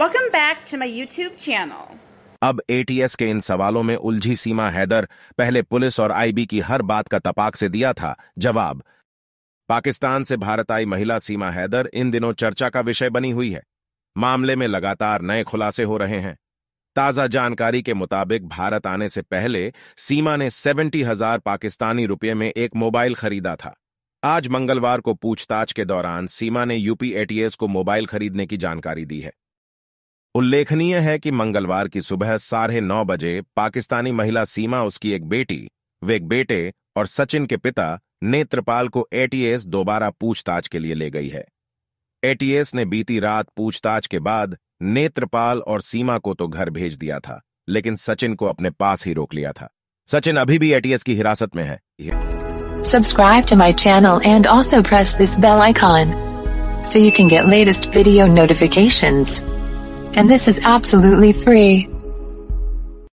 Welcome back to my YouTube channel अब ATS के इन सवालों में उलझी सीमा हैदर पहले पुलिस और आईबी की हर बात का तपाक से दिया था जवाब पाकिस्तान से भारत आई महिला सीमा हैदर इन दिनों चर्चा का विषय बनी हुई है मामले में लगातार नए खुलासे हो रहे हैं ताज़ा जानकारी के मुताबिक भारत आने से पहले सीमा ने सेवेंटी हजार पाकिस्तानी रुपये में एक मोबाइल खरीदा था आज मंगलवार को पूछताछ के दौरान सीमा ने यूपी एटीएस को मोबाइल खरीदने की जानकारी दी है उल्लेखनीय है कि मंगलवार की सुबह साढ़े नौ बजे पाकिस्तानी महिला सीमा उसकी एक बेटी वे एक बेटे और सचिन के पिता नेत्रपाल को एटीएस दोबारा पूछताछ के लिए ले गई है एटीएस ने बीती रात पूछताछ के बाद नेत्रपाल और सीमा को तो घर भेज दिया था लेकिन सचिन को अपने पास ही रोक लिया था सचिन अभी भी एटीएस की हिरासत में है subscribe to my channel and also press this bell icon so you can get latest video notifications and this is absolutely free.